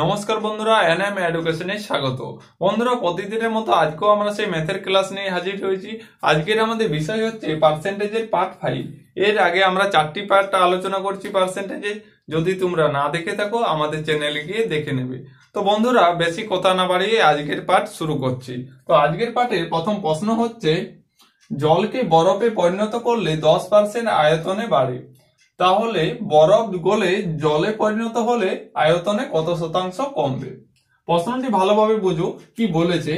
নমস্কার বন্ধুরা এম এডুকেশনে স্বাগত বন্ধুরা প্রতিদিনের মতো আজকেও আমরা সেই ম্যাথের ক্লাস নিয়ে হাজির হয়েছি আজকের আমাদের বিষয় হচ্ছে পার্সেন্টেজের পার্ট ফাইভ এর আগে আমরা চারটি পার্ট আলোচনা করছি পার্সেন্টেজে যদি তোমরা না দেখে থাকো আমাদের চ্যানেলে গিয়ে দেখে নেবে তো বন্ধুরা বেশি কথা না বাড়িয়ে আজকের পাঠ শুরু করছি তো আজকের পাঠে প্রথম প্রশ্ন হচ্ছে জলকে বরফে পরিণত করলে দশ পার্সেন্ট আয়তনে বাড়ে তাহলে বরফ গলে জলে পরিণত হলে আয়তনে কত শতাংশ কমবে প্রশ্নটি ভালোভাবে বুঝো কি বলেছে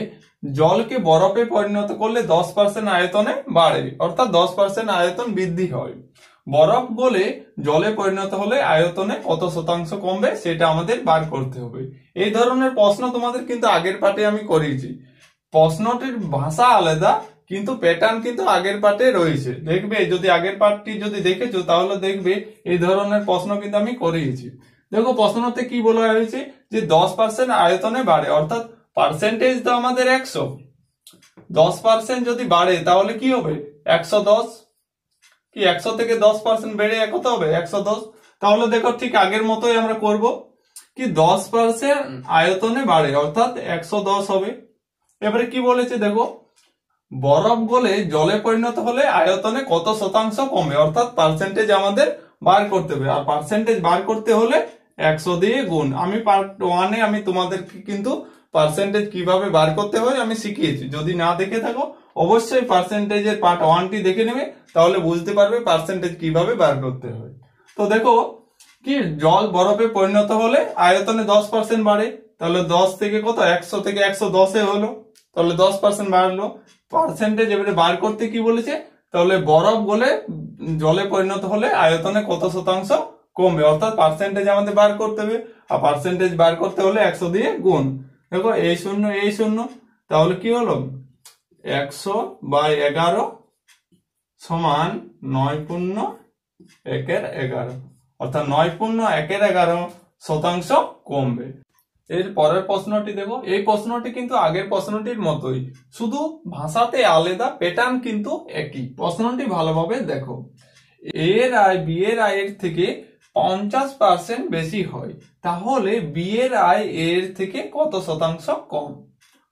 জলকে বরফে পরিণত করলে দশ পার্সেন্ট আয়তনে বাড়ে অর্থাৎ দশ পার্সেন্ট আয়তন বৃদ্ধি হয় বরফ গলে জলে পরিণত হলে আয়তনে কত শতাংশ কমবে সেটা আমাদের বার করতে হবে এই ধরনের প্রশ্ন তোমাদের কিন্তু আগের পাটে আমি করিয়েছি প্রশ্নটির ভাষা আলাদা কিন্তু প্যাটার্ন কিন্তু আগের পার্টে রয়েছে দেখবে যদি আগের পার্টটি যদি দেখেছো তাহলে দেখবে এই ধরনের প্রশ্ন কিন্তু আমি করিয়েছি দেখো প্রশ্নতে কি বলা হয়েছে যে দশ পার্সেন্ট আয়তনে বাড়ে অর্থাৎ পার্সেন্টেজ তো আমাদের একশো দশ পার্সেন্ট যদি বাড়ে তাহলে কি হবে একশো দশ কি একশো থেকে দশ পার্সেন্ট বেড়ে কত হবে একশো দশ তাহলে দেখো ঠিক আগের মতোই আমরা করব কি দশ পার্সেন্ট আয়তনে বাড়ে অর্থাৎ একশো দশ হবে এবারে কি বলেছে দেখো বরফ গলে জলে পরিণত হলে আয়তনে কত শতাংশ কমে অর্থাৎ পার্সেন্টেজ আমাদের বার করতে হবে আর পার্সেন্টেজ বার করতে হলে একশো দিয়ে গুণ আমি পার্ট ওয়ানে আমি তোমাদেরকে কিন্তু পার্সেন্টেজ কিভাবে বার করতে হয় আমি শিখিয়েছি যদি না দেখে থাকো অবশ্যই পার্সেন্টেজের পার্ট ওয়ানটি দেখে নেবে তাহলে বুঝতে পারবে পার্সেন্টেজ কিভাবে বার করতে হয় তো দেখো কি জল বরফে পরিণত হলে আয়তনে দশ পার্সেন্ট বাড়ে তাহলে দশ থেকে কত একশো থেকে একশো দশে হলো তাহলে দশ পার্সেন্ট বাড়লো পার্সেন্টেজ এবারে বার করতে কি বলেছে তাহলে বরফ গলে জলে পরিণত হলে আয়তনে কত শতাংশ কমবে অর্থাৎ পার্সেন্টেজ আমাদের বার করতে হবে আর পার্সেন্টেজ বার করতে হলে একশো দিয়ে গুণ দেখো এই শূন্য এই শূন্য তাহলে কি হলো একশো বাই এগারো সমান নয় পূর্ণ একের এগারো অর্থাৎ নয় পূর্ণ একের এগারো শতাংশ কমবে এর পরের প্রশ্নটি দেখো এই প্রশ্নটি কিন্তু আগের প্রশ্নটির মতোই শুধু ভাষাতে আলাদা প্যাটার্ন কিন্তু একই প্রশ্নটি ভালোভাবে দেখো এর আয় বিয়ের আয়ের থেকে পঞ্চাশ পার্সেন্ট বেশি হয় তাহলে বিয়ের আয় এর থেকে কত শতাংশ কম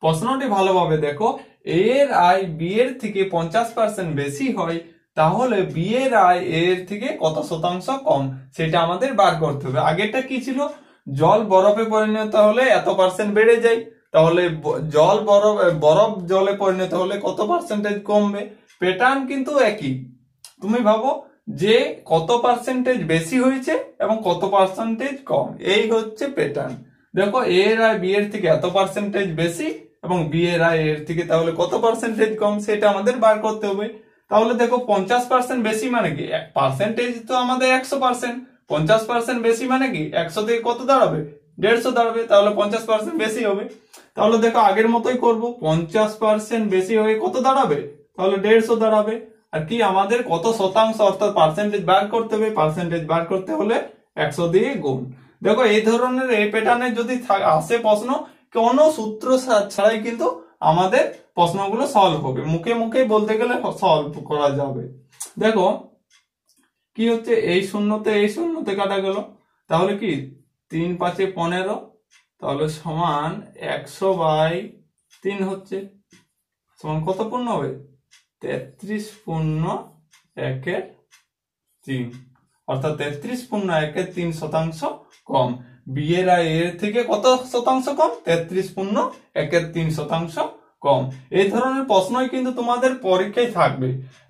প্রশ্নটি ভালোভাবে দেখো এর আয় বিয়ের থেকে পঞ্চাশ পার্সেন্ট বেশি হয় তাহলে বিয়ের আয় এর থেকে কত শতাংশ কম সেটা আমাদের বার করতে হবে আগেরটা কি ছিল জল বরফে পরিণত হলে এত পার্সেন্ট বেড়ে যায় তাহলে জল বরফ বরফ জলে পরিণত হলে কত পার্সেন্টেজ কমবে প্যাটার্ন কিন্তু একই তুমি ভাবো যে কত পার্সেন্টেজ বেশি হয়েছে এবং কত পার্সেন্টেজ কম এই হচ্ছে প্যাটার্ন দেখো এ এর আয় বি এর থেকে এত পার্সেন্টেজ বেশি এবং বি এর আয় এর থেকে তাহলে কত পার্সেন্টেজ কম সেটা আমাদের বার করতে হবে তাহলে দেখো পঞ্চাশ পার্সেন্ট বেশি মানে কি পার্সেন্টেজ তো আমাদের একশো পার্সেন্ট পঞ্চাশ পার্সেন্ট বেশি মানে কি একশো থেকে কত দাঁড়াবে দেড়শো দাঁড়াবে তাহলে পঞ্চাশ পার্সেন্ট বেশি হবে তাহলে দেখো আগের মতোই করব পঞ্চাশ পার্সেন্ট বেশি হয়ে কত দাঁড়াবে তাহলে দেড়শো দাঁড়াবে আর কি আমাদের কত শতাংশ অর্থাৎ পার্সেন্টেজ বার করতে হবে পার্সেন্টেজ বার করতে হলে একশো দিয়ে গুণ দেখো এই ধরনের এই প্যাটার্নে যদি আসে প্রশ্ন কোনো সূত্র ছাড়াই কিন্তু আমাদের প্রশ্নগুলো সলভ হবে মুখে মুখে বলতে গেলে সলভ করা যাবে দেখো কি হচ্ছে এই শূন্যতে এই শূন্যতে কাটা গেল তাহলে কি তিন পাঁচে পনেরো তাহলে সমান একশো বাই তিন হচ্ছে সমান কত পূর্ণ হবে তেত্রিশ পূর্ণ একের তিন অর্থাৎ তেত্রিশ পূর্ণ একের তিন শতাংশ কম বিয়ের এর থেকে কত শতাংশ কম তেত্রিশ পূর্ণ একের তিন শতাংশ কম এই ধরনের প্রশ্নই কিন্তু তোমাদের পরীক্ষায় থাকবে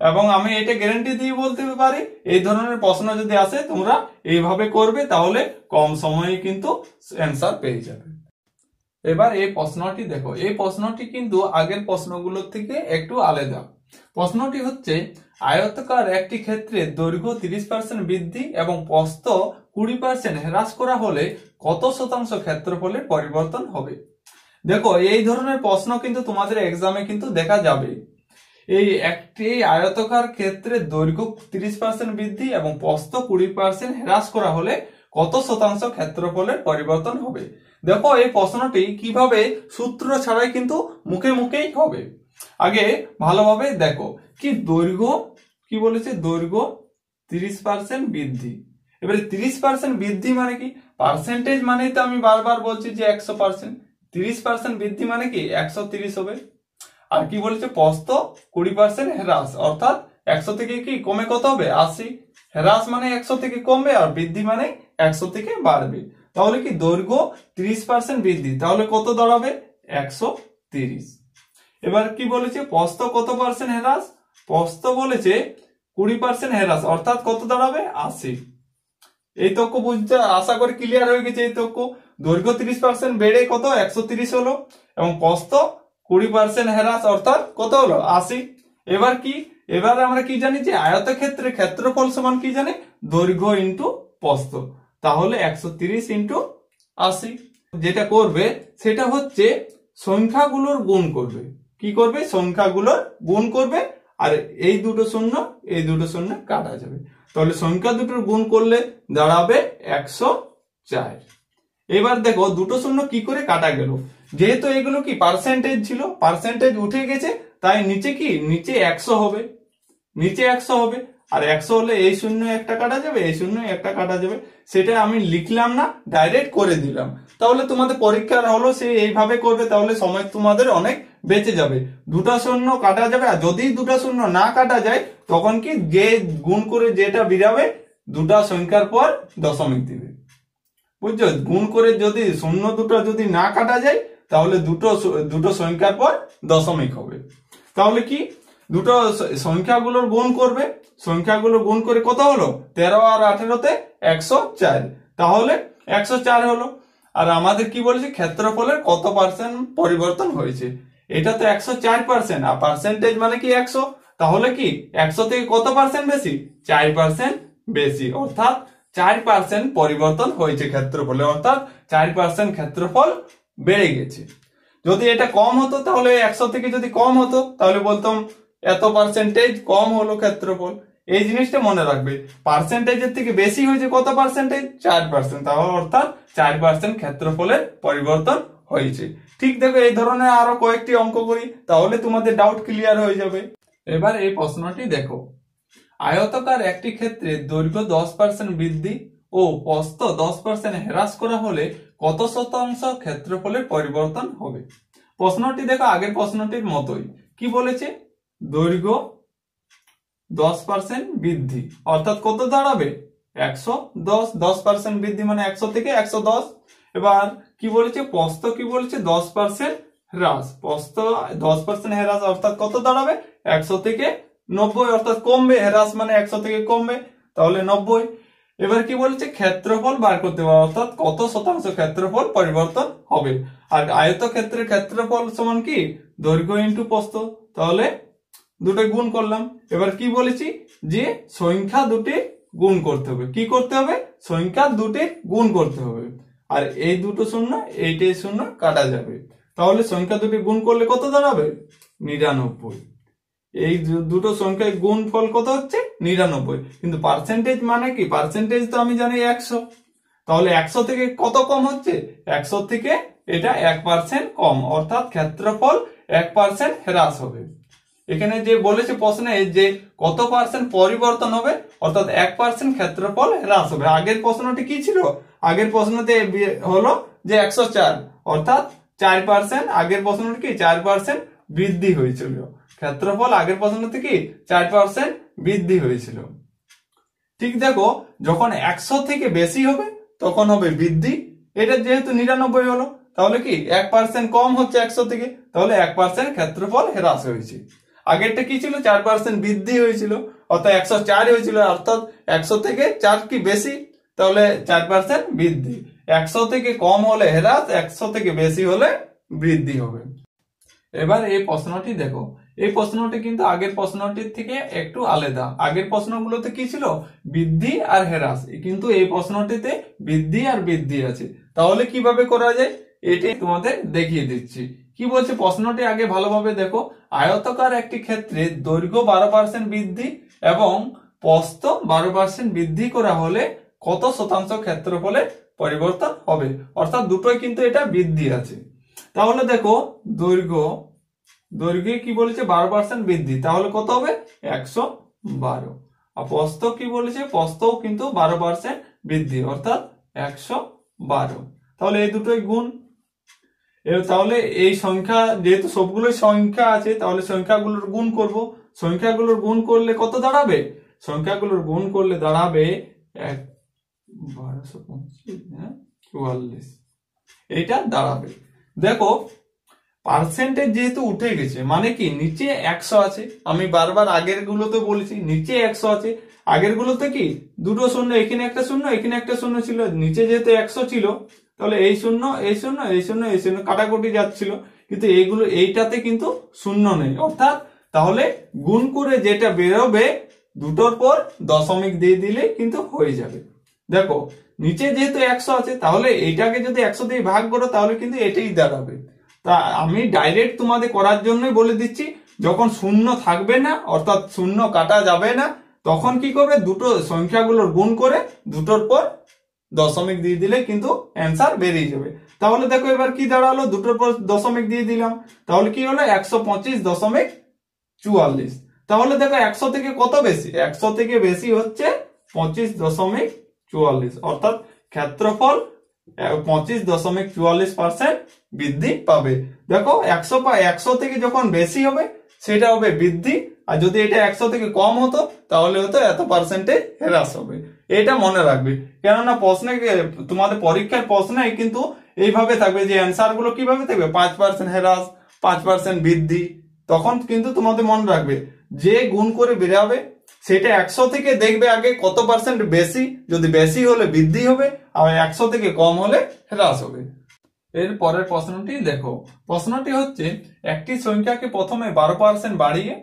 এবং আমি এটা গ্যারেন্টি দিয়ে বলতে পারি এই ধরনের প্রশ্ন যদি আসে তোমরা এইভাবে করবে তাহলে কম সময়ে কিন্তু অ্যান্সার পেয়ে যাবে এবার এই প্রশ্নটি দেখো এই প্রশ্নটি কিন্তু আগের প্রশ্নগুলোর থেকে একটু আলাদা প্রশ্নটি হচ্ছে আয়তকার একটি ক্ষেত্রে দৈর্ঘ্য তিরিশ পার্সেন্ট বৃদ্ধি এবং প্রস্থ কুড়ি পার্সেন্ট হ্রাস করা হলে কত শতাংশ ক্ষেত্রফলের পরিবর্তন হবে দেখো এই ধরনের প্রশ্ন কিন্তু তোমাদের এক্সামে কিন্তু দেখা যাবে এই একটি আয়তকার ক্ষেত্রে দৈর্ঘ্য তিরিশ পার্সেন্ট বৃদ্ধি এবং প্রস্থ কুড়ি পার্সেন্ট হ্রাস করা হলে কত শতাংশ ক্ষেত্রফলের পরিবর্তন হবে দেখো এই প্রশ্নটি কিভাবে সূত্র ছাড়াই কিন্তু মুখে মুখেই হবে আগে ভালোভাবে দেখো কি দৈর্ঘ্য কি বলেছে দৈর্ঘ্য তিরিশ পার্সেন্ট বৃদ্ধি এবারে তিরিশ পার্সেন্ট বৃদ্ধি মানে কি পার্সেন্টেজ মানেই তো আমি বারবার বলছি যে একশো পার্সেন্ট তিরিশ পার্সেন্ট বৃদ্ধি মানে কি একশো তিরিশ হবে আর কি বলেছে পস্ত কুড়ি পার্সেন্ট হ্রাস অর্থাৎ একশো থেকে কি কমে কত হবে আশি হ্রাস মানে একশো থেকে কমবে আর বৃদ্ধি মানে একশো থেকে বাড়বে তাহলে কি দৈর্ঘ্য তিরিশ পার্সেন্ট বৃদ্ধি তাহলে কত দাঁড়াবে একশো তিরিশ এবার কি বলেছে পস্ত কত পার্সেন্ট হ্রাস পস্ত বলেছে কুড়ি পার্সেন্ট হ্রাস অর্থাৎ কত দাঁড়াবে আশি এই তক্য বুঝতে আশা করে ক্লিয়ার হয়ে গেছে এই তক্য দৈর্ঘ্য তিরিশ পার্সেন্ট বেড়ে কত একশো তিরিশ হলো এবং প্রস্ত কুড়ি পার্সেন্ট হ্রাস অর্থাৎ কত হলো আশি এবার কি এবার আমরা কি জানি যে আয়ত ক্ষেত্রে ক্ষেত্রফল সমান কি জানি দৈর্ঘ্য ইন্টু প্রস্ত তাহলে একশো তিরিশ ইন্টু আশি যেটা করবে সেটা হচ্ছে সংখ্যাগুলোর গুণ করবে কি করবে সংখ্যাগুলোর গুণ করবে আর এই দুটো শূন্য এই দুটো শূন্য কাটা যাবে তাহলে সংখ্যা দুটোর গুণ করলে দাঁড়াবে একশো চার এবার দেখো দুটো শূন্য কি করে কাটা গেল যেহেতু এগুলো কি পার্সেন্টেজ ছিল পার্সেন্টেজ উঠে গেছে তাই নিচে কি নিচে একশো হবে নিচে একশো হবে আর একশো হলে এই শূন্য একটা কাটা যাবে এই শূন্য একটা কাটা যাবে সেটা আমি লিখলাম না ডাইরেক্ট করে দিলাম তাহলে তোমাদের পরীক্ষার হলো সে এইভাবে করবে তাহলে সময় তোমাদের অনেক বেঁচে যাবে দুটা শূন্য কাটা যাবে আর যদি দুটা শূন্য না কাটা যায় তখন কি যে গুণ করে যেটা বিরাবে দুটা সংখ্যার পর দশমিক দিবে বুঝছো গুণ করে যদি শূন্য দুটো যদি না কাটা যায় তাহলে দুটো দুটো সংখ্যার পর দশমিক হবে তাহলে কি দুটো সংখ্যাগুলোর গুণ করবে সংখ্যাগুলো গুণ করে কত হলো তেরো আর আঠেরোতে একশো চার তাহলে একশো চার হলো আর আমাদের কি বলেছে ক্ষেত্রফলের কত পার্সেন্ট পরিবর্তন হয়েছে এটা তো একশো চার পার্সেন্ট আর পার্সেন্টেজ মানে কি একশো তাহলে কি একশো থেকে কত পার্সেন্ট বেশি চার পার্সেন্ট বেশি অর্থাৎ চার পার্সেন্ট পরিবর্তন হয়েছে ক্ষেত্রফলে অর্থাৎ চার পার্সেন্ট ক্ষেত্রফল বেড়ে গেছে যদি এটা কম হতো তাহলে একশো থেকে যদি কম হতো তাহলে বলতাম এত পার্সেন্টেজ কম হলো ক্ষেত্রফল এই জিনিসটা মনে রাখবে পার্সেন্টেজের থেকে বেশি হয়েছে কত পার্সেন্টেজ চার পার্সেন্ট তাহলে অর্থাৎ চার পার্সেন্ট ক্ষেত্রফলের পরিবর্তন হয়েছে ঠিক দেখো এই ধরনের আরো কয়েকটি অঙ্ক করি তাহলে তোমাদের ডাউট ক্লিয়ার হয়ে যাবে এবার এই প্রশ্নটি দেখো আয়তাকার একটি ক্ষেত্রে দৈর্ঘ্য দশ পার্সেন্ট বৃদ্ধি ও প্রস্থ দশ পার্সেন্ট হ্রাস করা হলে কত শতাংশ ক্ষেত্রফলের পরিবর্তন হবে প্রশ্নটি দেখো আগের প্রশ্নটির মতোই কি বলেছে দৈর্ঘ্য দশ পার্সেন্ট বৃদ্ধি অর্থাৎ কত দাঁড়াবে একশো দশ দশ পার্সেন্ট বৃদ্ধি মানে একশো থেকে একশো দশ এবার কি বলেছে প্রস্ত কি বলেছে দশ পার্সেন্ট হ্রাস প্রস্থ দশ পার্সেন্ট হ্রাস অর্থাৎ কত দাঁড়াবে একশো থেকে নব্বই অর্থাৎ কমবে হ্রাস মানে একশো থেকে কমবে তাহলে নব্বই এবার কি বলেছে ক্ষেত্রফল বার করতে পারো অর্থাৎ কত শতাংশ ক্ষেত্রফল পরিবর্তন হবে আর আয়ত ক্ষেত্রের ক্ষেত্রফল সমান কি দৈর্ঘ্য ইন্টু প্রস্ত তাহলে দুটো গুণ করলাম এবার কি বলেছি যে সংখ্যা দুটি গুণ করতে হবে কি করতে হবে সংখ্যা দুটি গুণ করতে হবে আর এই দুটো শূন্য এইটাই শূন্য কাটা যাবে তাহলে সংখ্যা দুটি গুণ করলে কত দাঁড়াবে নিরানব্বই এই দুটো সংখ্যায় গুণ ফল কত হচ্ছে নিরানব্বই কিন্তু পার্সেন্টেজ মানে কি পার্সেন্টেজ তো আমি জানি একশো তাহলে একশো থেকে কত কম হচ্ছে একশো থেকে এটা এক পার্সেন্ট কম অর্থাৎ ক্ষেত্রফল এক পার্সেন্ট হ্রাস হবে এখানে যে বলেছে প্রশ্নে যে কত পার্সেন্ট পরিবর্তন হবে অর্থাৎ এক পার্সেন্ট ক্ষেত্রফল হ্রাস হবে আগের প্রশ্নটি কি ছিল আগের প্রশ্নতে হলো যে একশো চার অর্থাৎ চার পার্সেন্ট আগের প্রশ্নটি কি চার পার্সেন্ট বৃদ্ধি হয়েছিল ক্ষেত্রফল আগের প্রশ্ন থেকে চার পার্সেন্ট বৃদ্ধি হয়েছিল ঠিক দেখো যখন একশো থেকে বেশি হবে তখন হবে বৃদ্ধি এটা যেহেতু নিরানব্বই হলো তাহলে কি এক পার্সেন্ট কম হচ্ছে একশো থেকে তাহলে এক পার্সেন্ট ক্ষেত্রফল হ্রাস হয়েছে আগেরটা কি ছিল চার পার্সেন্ট বৃদ্ধি হয়েছিল অর্থাৎ একশো চার হয়েছিল অর্থাৎ একশো থেকে চার কি বেশি তাহলে চার পার্সেন্ট বৃদ্ধি একশো থেকে কম হলে হ্রাস একশো থেকে বেশি হলে বৃদ্ধি হবে এবার এই প্রশ্নটি দেখো এই প্রশ্নটি কিন্তু আগের প্রশ্নটির থেকে একটু আলাদা আগের প্রশ্নগুলোতে কি ছিল বৃদ্ধি আর হেরাস কিন্তু এই প্রশ্নটিতে বৃদ্ধি আর বৃদ্ধি আছে তাহলে কিভাবে করা যায় এটি তোমাদের দেখিয়ে দিচ্ছি কি বলছে প্রশ্নটি আগে ভালোভাবে দেখো আয়তকার একটি ক্ষেত্রে দৈর্ঘ্য বারো পার্সেন্ট বৃদ্ধি এবং প্রস্থ বারো পার্সেন্ট বৃদ্ধি করা হলে কত শতাংশ ক্ষেত্রফলে পরিবর্তন হবে অর্থাৎ দুটোই কিন্তু এটা বৃদ্ধি আছে তাহলে দেখো দৈর্ঘ্য দৈর্ঘ্যে কি বলেছে বারো পার্সেন্ট বৃদ্ধি তাহলে কত হবে একশো বারো আর প্রস্ত কি বলেছে প্রস্তও কিন্তু বারো পার্সেন্ট বৃদ্ধি অর্থাৎ একশো বারো তাহলে এই দুটোই গুণ তাহলে এই সংখ্যা যেহেতু সবগুলোই সংখ্যা আছে তাহলে সংখ্যাগুলোর গুণ করব সংখ্যাগুলোর গুণ করলে কত দাঁড়াবে সংখ্যাগুলোর গুণ করলে দাঁড়াবে এক বারোশো পঁচিশ হ্যাঁ? চুয়াল্লিশ এইটা দাঁড়াবে দেখো পার্সেন্টেজ যেহেতু উঠে গেছে মানে কি নিচে একশো আছে আমি বারবার আগের গুলোতে বলেছি নিচে একশো আছে আগের গুলোতে কি দুটো শূন্য এখানে একটা শূন্য এখানে একটা শূন্য ছিল নিচে যেহেতু একশো ছিল তাহলে এই শূন্য এই শূন্য এই শূন্য এই শূন্য কাটাকুটি যাচ্ছিল কিন্তু এইগুলো এইটাতে কিন্তু শূন্য নেই অর্থাৎ তাহলে গুণ করে যেটা বেরোবে দুটোর পর দশমিক দিয়ে দিলে কিন্তু হয়ে যাবে দেখো নিচে যেহেতু একশো আছে তাহলে এইটাকে যদি একশো দিয়ে ভাগ করো তাহলে কিন্তু এটাই দাঁড়াবে তা আমি ডাইরেক্ট তোমাদের করার জন্যই বলে দিচ্ছি যখন শূন্য থাকবে না অর্থাৎ শূন্য কাটা যাবে না তখন কি করবে দুটো সংখ্যাগুলোর গুণ করে দুটোর পর দশমিক দিয়ে দিলে কিন্তু অ্যান্সার বেরিয়ে যাবে তাহলে দেখো এবার কি দাঁড়ালো দুটোর পর দশমিক দিয়ে দিলাম তাহলে কি হলো একশো পঁচিশ দশমিক চুয়াল্লিশ তাহলে দেখো একশো থেকে কত বেশি একশো থেকে বেশি হচ্ছে পঁচিশ দশমিক চুয়াল্লিশ অর্থাৎ ক্ষেত্রফল পঁচিশ দশমিক চুয়াল্লিশ পার্সেন্ট বৃদ্ধি পাবে দেখো একশো বা একশো থেকে যখন বেশি হবে সেটা হবে বৃদ্ধি আর যদি এটা একশো থেকে কম হতো তাহলে হতো এত পার্সেন্টে হ্রাস হবে এটা মনে রাখবে কেননা প্রশ্নে তোমাদের পরীক্ষার প্রশ্নে কিন্তু এইভাবে থাকবে যে অ্যান্সার গুলো কিভাবে থাকবে পাঁচ পার্সেন্ট হ্রাস পাঁচ পার্সেন্ট বৃদ্ধি তখন কিন্তু তোমাদের মনে রাখবে যে গুণ করে বেড়াবে সেটা একশো থেকে দেখবে আগে কত পার্সেন্ট বেশি যদি বেশি হলে বৃদ্ধি হবে আর একশো থেকে কম হলে হ্রাস হবে এর পরের প্রশ্নটি দেখো প্রশ্নটি হচ্ছে একটি সংখ্যাকে প্রথমে বারো পার্সেন্ট বাড়িয়ে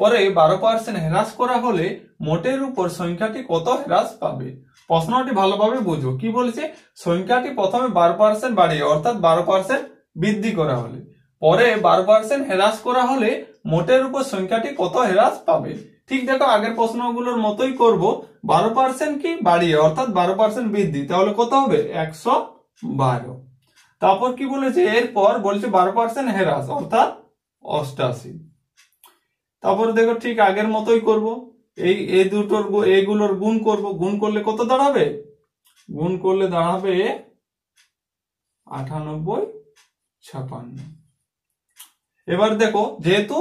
পরে বারো পার্সেন্ট হ্রাস করা হলে মোটের উপর সংখ্যাটি কত হ্রাস পাবে প্রশ্নটি ভালোভাবে বুঝো কি বলছে সংখ্যাটি প্রথমে বারো পার্সেন্ট বাড়িয়ে অর্থাৎ বারো পার্সেন্ট বৃদ্ধি করা হলে পরে বারো পার্সেন্ট হ্রাস করা হলে মোটের উপর সংখ্যাটি কত হ্রাস পাবে ঠিক দেখো আগের প্রশ্নগুলোর মতোই করব বারো পার্সেন্ট কি বাড়িয়ে অর্থাৎ বারো পার্সেন্ট বৃদ্ধি তাহলে কত হবে একশো বারো তারপর কি বলেছে এরপর বলছে বারো পার্সেন্ট হেরাস অর্থাৎ অষ্টাশি তারপর দেখো ঠিক আগের মতোই করব এই এই দুটোর এইগুলোর গুণ করব গুণ করলে কত দাঁড়াবে গুণ করলে দাঁড়াবে আটানব্বই ছাপান্ন এবার দেখো যেহেতু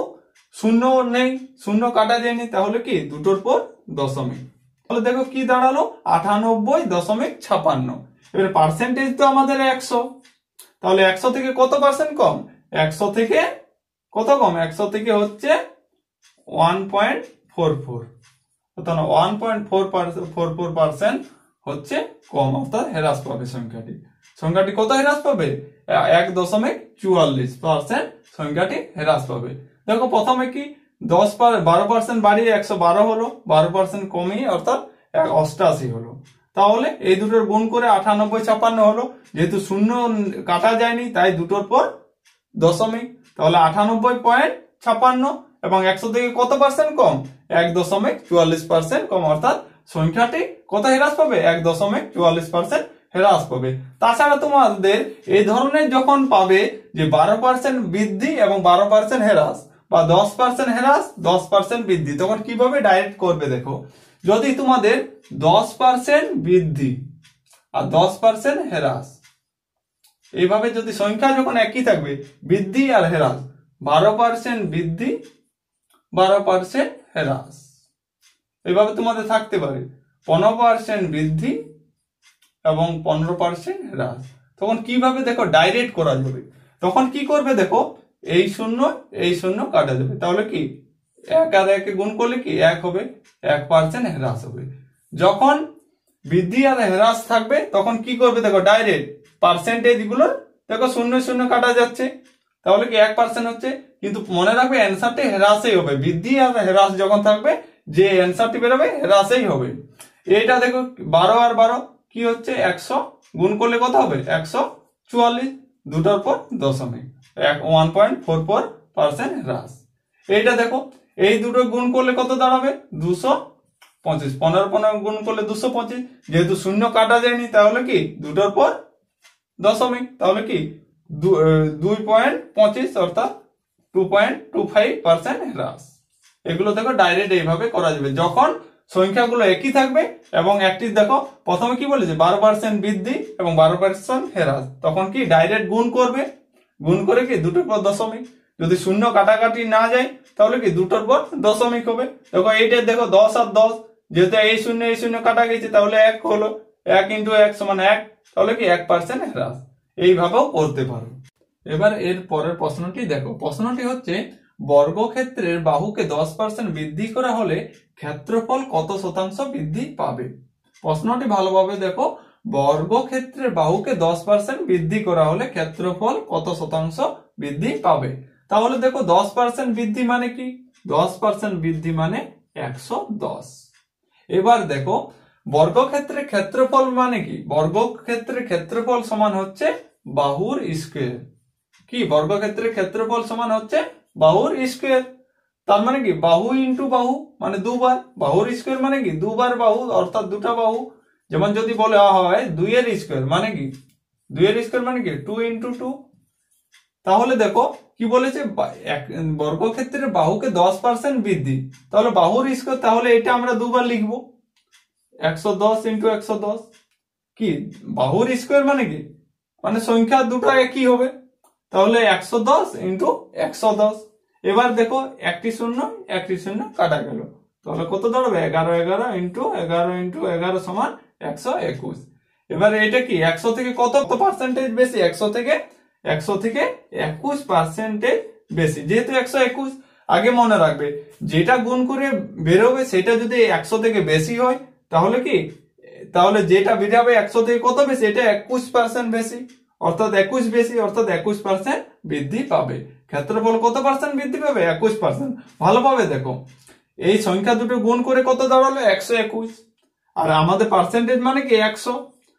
শূন্য নেই শূন্য কাটা যায়নি তাহলে কি দুটোর পর দশমিক তাহলে দেখো কি দাঁড়ালো আটানব্বই দশমিক ছাপান্ন এবার পার্সেন্টেজ তো আমাদের একশো তাহলে একশো থেকে কত পার্সেন্ট কম একশো থেকে কত কম একশো থেকে হচ্ছে ওয়ান পয়েন্ট ফোর ফোর অর্থাৎ one point four four four percent হচ্ছে কম অর্থাৎ হ্রাস পাবে সংখ্যাটি সংখ্যাটি কত হ্রাস পাবে এক দশমিক চুয়াল্লিশ পার্সেন্ট সংখ্যাটি হ্রাস পাবে দেখো প্রথমে কি দশ বারো পার্সেন্ট বাড়িয়ে একশো বারো হলো বারো পার্সেন্ট কমিয়ে অর্থাৎ এক অষ্টআশি হলো তাহলে এই দুটোর গুণ করে আটানব্বই ছাপান্ন হলো যেহেতু শূন্য কাটা যায়নি তাই দুটোর পর দশমিক তাহলে আটানব্বই পয়েন্ট ছাপান্ন এবং একশো থেকে কত পার্সেন্ট কম এক দশমিক চুয়াল্লিশ পার্সেন্ট কম অর্থাৎ সংখ্যাটি কত হ্রাস পাবে এক দশমিক চুয়াল্লিশ পার্সেন্ট হ্রাস পাবে তাছাড়া তোমাদের এই ধরনের যখন পাবে যে বারো পার্সেন্ট বৃদ্ধি এবং বারো পার্সেন্ট হ্রাস বা দশ পার্সেন্ট হ্রাস দশ পার্সেন্ট বৃদ্ধি তখন কিভাবে ডাইরেক্ট করবে দেখো যদি তোমাদের দশ পার্সেন্ট বৃদ্ধি আর দশ পার্সেন্ট হ্রাস এইভাবে যদি সংখ্যা যখন একই থাকবে বৃদ্ধি আর হ্রাস বারো পার্সেন্ট বৃদ্ধি বারো পার্সেন্ট হ্রাস এভাবে তোমাদের থাকতে পারে পনেরো পার্সেন্ট বৃদ্ধি এবং পনেরো পার্সেন্ট হ্রাস তখন কিভাবে দেখো ডাইরেক্ট করা যাবে তখন কি করবে দেখো এই শূন্য এই শূন্য কাটা যাবে তাহলে কি এক আর একে গুণ করলে কি এক হবে এক পার্সেন্ট হ্রাস হবে যখন বৃদ্ধি আর হ্রাস থাকবে তখন কি করবে দেখো ডাইরেক্ট পার্সেন্টেজ গুলো দেখো শূন্য শূন্য কাটা যাচ্ছে তাহলে কি এক পার্সেন্ট হচ্ছে কিন্তু মনে রাখবে অ্যান্সারটি হ্রাসেই হবে বৃদ্ধি আর হ্রাস যখন থাকবে যে অ্যান্সারটি বেরোবে হ্রাসেই হবে এটা দেখো বারো আর বারো কি হচ্ছে একশো গুণ করলে কত হবে একশো চুয়াল্লিশ দুটার পর দশমিক এক one point four four percent হ্রাস এইটা দেখো এই দুটো গুণ করলে কত দাঁড়াবে দুশো পঁচিশ পনেরো পনেরো গুণ করলে দুশো পঁচিশ যেহেতু শূন্য কাটা যায়নি তাহলে কি দুটোর পর দশমিক তাহলে কি দুই পয়েন্ট পঁচিশ অর্থাৎ two point two five percent হ্রাস এগুলো দেখো ডাইরেক্ট এইভাবে করা যাবে যখন সংখ্যাগুলো একই থাকবে এবং একটি দেখো প্রথমে কি বলেছে বারো পার্সেন্ট বৃদ্ধি এবং বারো পার্সেন্ট হেরাস তখন কি ডাইরেক্ট গুণ করবে গুণ করে কি দুটোর পর দশমিক যদি শূন্য কাটাকাটি না যায় তাহলে কি দুটোর পর দশমিক হবে দেখো এইটা দেখো দশ আর দশ যেহেতু এই শূন্য এই শূন্য কাটা গেছে তাহলে এক হলো এক ইন্টু এক সমান এক তাহলে কি এক পার্সেন্ট হ্রাস এইভাবেও করতে পারো এবার এর পরের প্রশ্নটি দেখো প্রশ্নটি হচ্ছে বর্গক্ষেত্রের বাহুকে দশ পার্সেন্ট বৃদ্ধি করা হলে ক্ষেত্রফল কত শতাংশ বৃদ্ধি পাবে প্রশ্নটি ভালোভাবে দেখো বর্গক্ষেত্রের বাহুকে দশ পার্সেন্ট বৃদ্ধি করা হলে ক্ষেত্রফল কত শতাংশ বৃদ্ধি পাবে তাহলে দেখো দশ পার্সেন্ট বৃদ্ধি মানে কি দশ পার্সেন্ট বৃদ্ধি মানে একশো দশ এবার দেখো বর্গক্ষেত্রের ক্ষেত্রফল মানে কি বর্গক্ষেত্রের ক্ষেত্রফল সমান হচ্ছে বাহুর স্কোয়ার কি বর্গক্ষেত্রের ক্ষেত্রফল সমান হচ্ছে বাহুর স্কোয়ার তার মানে কি বাহু ইন্টু বাহু মানে দুবার বাহুর স্কোয়ার মানে কি দুবার বাহু অর্থাৎ দুটা বাহু যেমন যদি বলে হয় দুইয়ের স্কোয়ার মানে কি দুইয়ের স্কোয়ার মানে কি টু ইন্টু টু তাহলে দেখো কি বলেছে বর্গক্ষেত্রে বাহুকে দশ পার্সেন্ট বৃদ্ধি তাহলে বাহুর স্কোয়ার তাহলে এটা আমরা দুবার লিখবো একশো দশ ইন্টু একশো দশ কি বাহুর স্কোয়ার মানে কি মানে সংখ্যা দুটো একই হবে তাহলে একশো দশ ইন্টু একশো দশ এবার দেখো একটি শূন্য একটি শূন্য কাটা গেল তাহলে কত দাঁড়াবে এগারো এগারো ইন্টু এগারো ইন্টু এগারো সমান একশো একুশ এবার এটা কি একশো থেকে কত পার্সেন্টেজ বেশি একশো থেকে একশো থেকে একুশ পার্সেন্টেজ বেশি যেহেতু একশো একুশ আগে মনে রাখবে যেটা গুণ করে বেরোবে সেটা যদি একশো থেকে বেশি হয় তাহলে কি তাহলে যেটা বেরোবে একশো থেকে কত বেশি এটা একুশ পার্সেন্ট বেশি অর্থাৎ একুশ বেশি অর্থাৎ একুশ পার্সেন্ট বৃদ্ধি পাবে ক্ষেত্রফল কত পার্সেন্ট বৃদ্ধি পাবে একুশ পার্সেন্ট ভালোভাবে দেখো এই সংখ্যা দুটো গুণ করে কত দাঁড়ালো একশো একুশ আর আমাদের পার্সেন্টেজ মানে কি একশো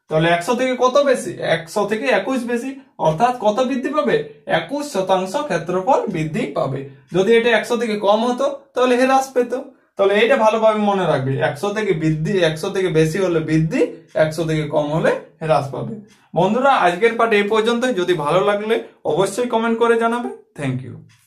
তাহলে একশো থেকে কত বেশি একশো থেকে একুশ বেশি অর্থাৎ কত বৃদ্ধি পাবে একুশ শতাংশ ক্ষেত্রফল বৃদ্ধি পাবে যদি এটা একশো থেকে কম হতো তাহলে হ্রাস পেত তাহলে এইটা ভালোভাবে মনে রাখবে একশো থেকে বৃদ্ধি একশো থেকে বেশি হলে বৃদ্ধি একশো থেকে কম হলে হ্রাস পাবে বন্ধুরা আজকের পাঠ এই পর্যন্ত যদি ভালো লাগলে অবশ্যই কমেন্ট করে জানাবে থ্যাংক ইউ